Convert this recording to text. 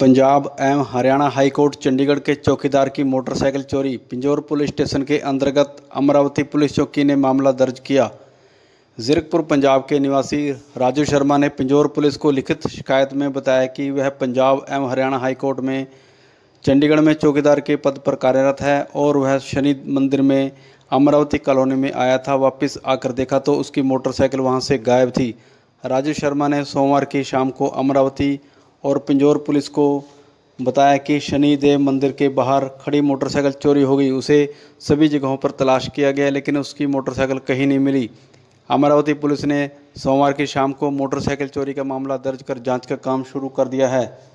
पंजाब एवं हरियाणा हाईकोर्ट चंडीगढ़ के चौकीदार की मोटरसाइकिल चोरी पिंजौर पुलिस स्टेशन के अंतर्गत अमरावती पुलिस चौकी ने मामला दर्ज किया जीरकपुर पंजाब के निवासी राजू शर्मा ने पिंजौर पुलिस को लिखित शिकायत में बताया कि वह पंजाब एवं हरियाणा हाईकोर्ट में चंडीगढ़ में चौकीदार के पद पर कार्यरत है और वह शनि मंदिर में अमरावती कॉलोनी में आया था वापस आकर देखा तो उसकी मोटरसाइकिल वहाँ से गायब थी राजू शर्मा ने सोमवार की शाम को अमरावती और पिंजौर पुलिस को बताया कि शनिदेव मंदिर के बाहर खड़ी मोटरसाइकिल चोरी हो गई उसे सभी जगहों पर तलाश किया गया लेकिन उसकी मोटरसाइकिल कहीं नहीं मिली अमरावती पुलिस ने सोमवार की शाम को मोटरसाइकिल चोरी का मामला दर्ज कर जांच का काम शुरू कर दिया है